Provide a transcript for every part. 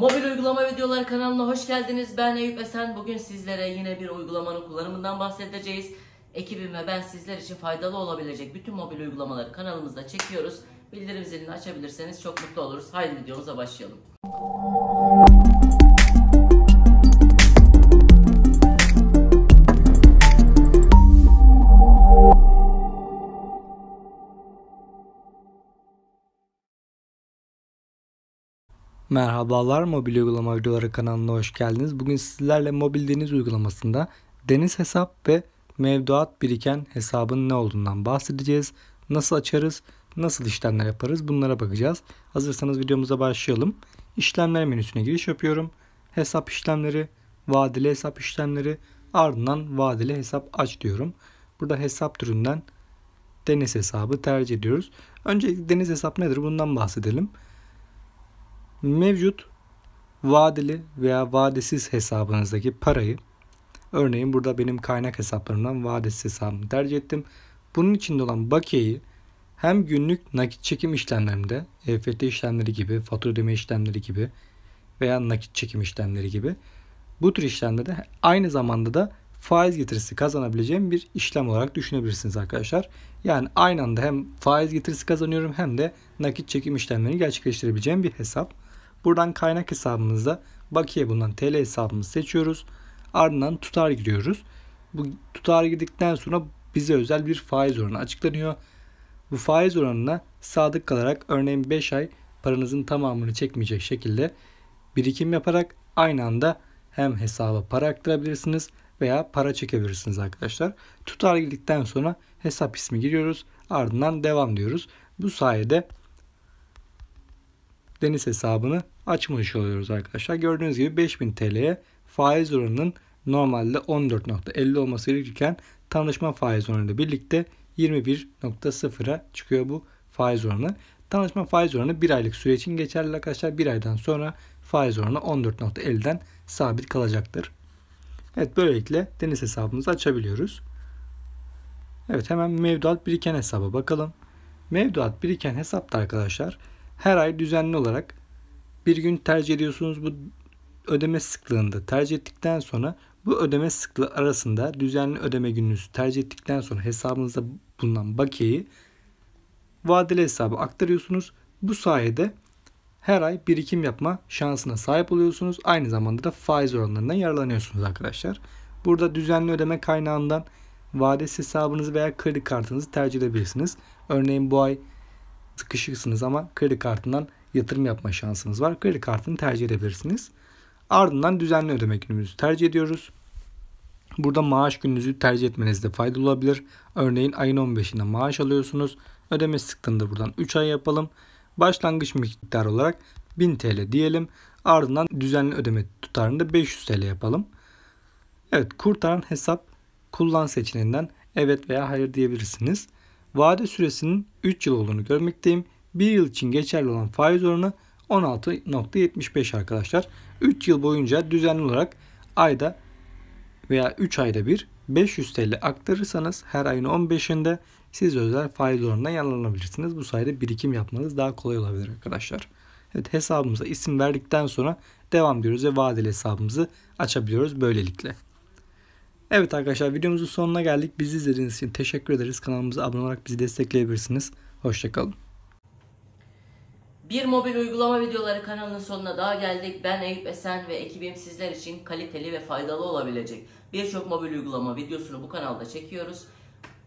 Mobil uygulama videoları kanalına hoş geldiniz. Ben Eyüp Esen. Bugün sizlere yine bir uygulamanın kullanımından bahsedeceğiz. Ekibim ve ben sizler için faydalı olabilecek bütün mobil uygulamaları kanalımızda çekiyoruz. Bildirim zilini açabilirseniz çok mutlu oluruz. Haydi videomuza başlayalım. Merhabalar mobil uygulama videoları kanalına hoş geldiniz. Bugün sizlerle mobil deniz uygulamasında deniz hesap ve mevduat biriken hesabın ne olduğundan bahsedeceğiz. Nasıl açarız, nasıl işlemler yaparız bunlara bakacağız. Hazırsanız videomuza başlayalım. İşlemler menüsüne giriş yapıyorum. Hesap işlemleri, vadeli hesap işlemleri ardından vadeli hesap aç diyorum. Burada hesap türünden deniz hesabı tercih ediyoruz. Önce deniz hesap nedir bundan bahsedelim mevcut vadeli veya vadesiz hesabınızdaki parayı örneğin burada benim kaynak hesaplarımdan vadesiz hesabımı tercih ettim. Bunun içinde olan bakiyeyi hem günlük nakit çekim işlemlerimde EFT işlemleri gibi, fatura ödeme işlemleri gibi veya nakit çekim işlemleri gibi bu tür işlemlerde aynı zamanda da faiz getirisi kazanabileceğim bir işlem olarak düşünebilirsiniz arkadaşlar. Yani aynı anda hem faiz getirisi kazanıyorum hem de nakit çekim işlemlerini gerçekleştirebileceğim bir hesap. Buradan kaynak hesabımızda bakiye bulunan TL hesabımızı seçiyoruz. Ardından tutar giriyoruz. Bu tutar girdikten sonra bize özel bir faiz oranı açıklanıyor. Bu faiz oranına sadık kalarak örneğin 5 ay paranızın tamamını çekmeyecek şekilde birikim yaparak aynı anda hem hesaba para aktarabilirsiniz veya para çekebilirsiniz arkadaşlar. Tutar girdikten sonra hesap ismi giriyoruz. Ardından devam diyoruz. Bu sayede deniz hesabını açmış oluyoruz arkadaşlar. Gördüğünüz gibi 5000 TL'ye faiz oranının normalde 14.50 olması gerekirken tanışma faiz oranıyla birlikte 21.0'a çıkıyor bu faiz oranı. Tanışma faiz oranı bir aylık süre için geçerli arkadaşlar. Bir aydan sonra faiz oranı 14.50'den sabit kalacaktır. Evet böylelikle deniz hesabımızı açabiliyoruz. Evet hemen mevduat biriken hesaba bakalım. Mevduat biriken hesapta arkadaşlar her ay düzenli olarak bir gün tercih ediyorsunuz bu ödeme sıklığında tercih ettikten sonra bu ödeme sıklığı arasında düzenli ödeme gününüzü tercih ettikten sonra hesabınızda bulunan bakiyeyi vadeli hesabı aktarıyorsunuz. Bu sayede her ay birikim yapma şansına sahip oluyorsunuz. Aynı zamanda da faiz oranlarından yararlanıyorsunuz arkadaşlar. Burada düzenli ödeme kaynağından vadesi hesabınızı veya kredi kartınızı tercih edebilirsiniz. Örneğin bu ay sıkışıksınız ama kredi kartından yatırım yapma şansınız var. Kredi kartını tercih edebilirsiniz. Ardından düzenli ödeme günümüzü tercih ediyoruz. Burada maaş gününüzü tercih etmenizde fayda olabilir. Örneğin ayın 15'inde maaş alıyorsunuz. Ödeme sıktığında buradan 3 ay yapalım. Başlangıç miktar olarak 1000 TL diyelim. Ardından düzenli ödeme tutarında 500 TL yapalım. Evet kurtaran hesap kullan seçeneğinden evet veya hayır diyebilirsiniz vade süresinin 3 yıl olduğunu görmekteyim. 1 yıl için geçerli olan faiz oranı 16.75 arkadaşlar. 3 yıl boyunca düzenli olarak ayda veya 3 ayda bir 500 TL aktarırsanız her ayın 15'inde siz özel faiz oranına yararlanabilirsiniz. Bu sayede birikim yapmanız daha kolay olabilir arkadaşlar. Evet hesabımıza isim verdikten sonra devam ediyoruz ve vadeli hesabımızı açabiliyoruz böylelikle. Evet arkadaşlar videomuzun sonuna geldik. Bizi izlediğiniz için teşekkür ederiz. Kanalımıza abone olarak bizi destekleyebilirsiniz. Hoşçakalın. Bir mobil uygulama videoları kanalının sonuna daha geldik. Ben Eyüp Esen ve ekibim sizler için kaliteli ve faydalı olabilecek birçok mobil uygulama videosunu bu kanalda çekiyoruz.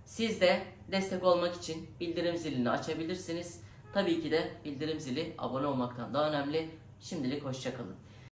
Siz de destek olmak için bildirim zilini açabilirsiniz. Tabii ki de bildirim zili abone olmaktan daha önemli. Şimdilik hoşçakalın.